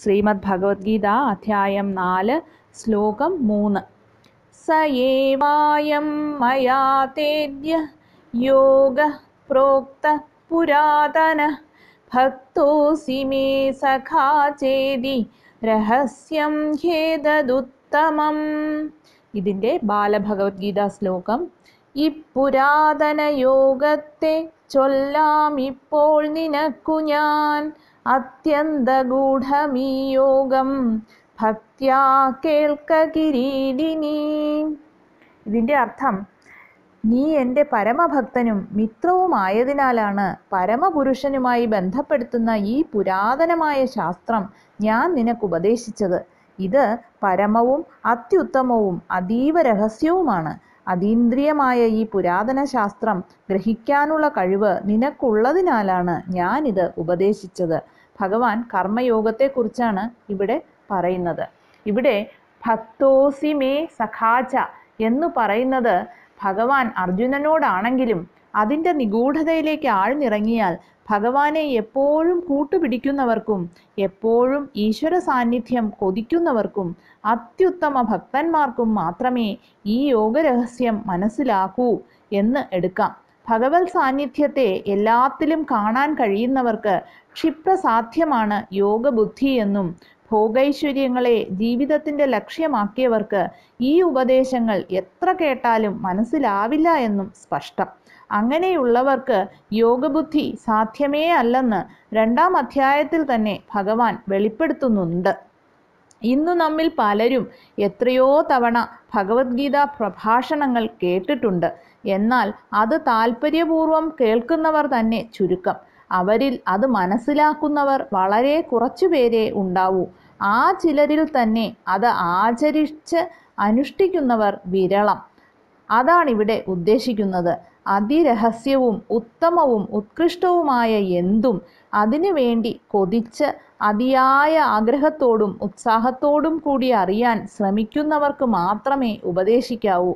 ശ്രീമദ് ഭഗവത്ഗീത അധ്യായം നാല് ശ്ലോകം മൂന്ന് സേവായം മയാ തേദ്യ യോഗ പ്രോക്ത പുരാതന ഭക്തോസി മേ സഖാ ചേതി രഹസ്യം ഖേദുത്തമം ഇതിൻ്റെ ബാലഭഗവത്ഗീത ശ്ലോകം ഇപ്പുരാതന യോഗത്തെ ചൊല്ലാം ഇപ്പോൾ നിനക്കു ഞാൻ അത്യന്തഗൂഢമീയോഗം ഭക്യാ കേൾക്ക കിരീടിനി ഇതിൻ്റെ അർത്ഥം നീ എൻ്റെ പരമഭക്തനും മിത്രവുമായതിനാലാണ് പരമപുരുഷനുമായി ബന്ധപ്പെടുത്തുന്ന ഈ പുരാതനമായ ശാസ്ത്രം ഞാൻ നിനക്ക് ഉപദേശിച്ചത് ഇത് പരമവും അത്യുത്തമവും അതീവ രഹസ്യവുമാണ് അതീന്ദ്രിയമായ ഈ പുരാതന ശാസ്ത്രം ഗ്രഹിക്കാനുള്ള കഴിവ് നിനക്കുള്ളതിനാലാണ് ഞാനിത് ഉപദേശിച്ചത് ഭഗവാൻ കർമ്മയോഗത്തെക്കുറിച്ചാണ് ഇവിടെ പറയുന്നത് ഇവിടെ ഭക്തോസിമേ സഖാച എന്ന് പറയുന്നത് ഭഗവാൻ അർജുനനോടാണെങ്കിലും അതിൻ്റെ നിഗൂഢതയിലേക്ക് ആഴ്ന്നിറങ്ങിയാൽ ഭഗവാനെ എപ്പോഴും കൂട്ടുപിടിക്കുന്നവർക്കും എപ്പോഴും ഈശ്വര സാന്നിധ്യം കൊതിക്കുന്നവർക്കും അത്യുത്തമ ഭക്തന്മാർക്കും മാത്രമേ ഈ യോഗരഹസ്യം മനസ്സിലാക്കൂ എന്ന് എടുക്കാം ഭഗവത് സാന്നിധ്യത്തെ എല്ലാത്തിലും കാണാൻ കഴിയുന്നവർക്ക് ക്ഷിപ്രസാധ്യമാണ് യോഗബുദ്ധി എന്നും ഭോഗൈശ്വര്യങ്ങളെ ജീവിതത്തിന്റെ ലക്ഷ്യമാക്കിയവർക്ക് ഈ ഉപദേശങ്ങൾ എത്ര കേട്ടാലും മനസ്സിലാവില്ല എന്നും സ്പഷ്ടം അങ്ങനെയുള്ളവർക്ക് യോഗബുദ്ധി സാധ്യമേ അല്ലെന്ന് രണ്ടാം അധ്യായത്തിൽ തന്നെ ഭഗവാൻ വെളിപ്പെടുത്തുന്നുണ്ട് ഇന്നു നമ്മിൽ പലരും എത്രയോ തവണ ഭഗവത്ഗീത പ്രഭാഷണങ്ങൾ കേട്ടിട്ടുണ്ട് എന്നാൽ അത് താല്പര്യപൂർവം കേൾക്കുന്നവർ തന്നെ ചുരുക്കം അവരിൽ അത് മനസ്സിലാക്കുന്നവർ വളരെ കുറച്ചു പേരെ ഉണ്ടാവൂ ആ ചിലരിൽ തന്നെ അത് ആചരിച്ച് അനുഷ്ഠിക്കുന്നവർ വിരളം അതാണിവിടെ ഉദ്ദേശിക്കുന്നത് അതിരഹസ്യവും ഉത്തമവും ഉത്കൃഷ്ടവുമായ എന്തും അതിനു വേണ്ടി കൊതിച്ച് അതിയായ ആഗ്രഹത്തോടും ഉത്സാഹത്തോടും കൂടി അറിയാൻ ശ്രമിക്കുന്നവർക്ക് മാത്രമേ ഉപദേശിക്കാവൂ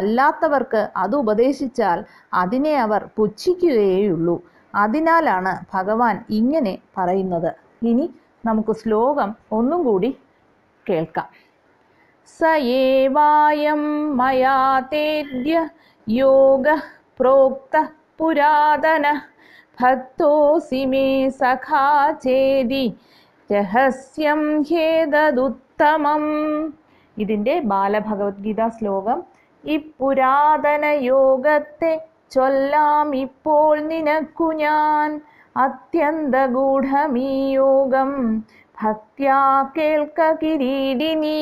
അല്ലാത്തവർക്ക് അത് ഉപദേശിച്ചാൽ അതിനെ അവർ പുച്ഛിക്കുകയേയുള്ളൂ അതിനാലാണ് ഭഗവാൻ ഇങ്ങനെ പറയുന്നത് ഇനി നമുക്ക് ശ്ലോകം ഒന്നും കൂടി കേൾക്കാം സയേവായം മയാതേദ്യ യോഗ പ്രോക്ത പുരാതന ഭക്തോസി മേ സഖാ ചേതി രഹസ്യം ഹേതദുത്തമം ഇതിൻ്റെ ബാലഭഗവത്ഗീത ശ്ലോകം ഈ പുരാതന യോഗത്തെ ചൊല്ലാം ഇപ്പോൾ നിനക്കു ഞാൻ അത്യന്തഗൂഢമീയോഗം ഭക്യാ കേൾക്ക കിരീടിനീ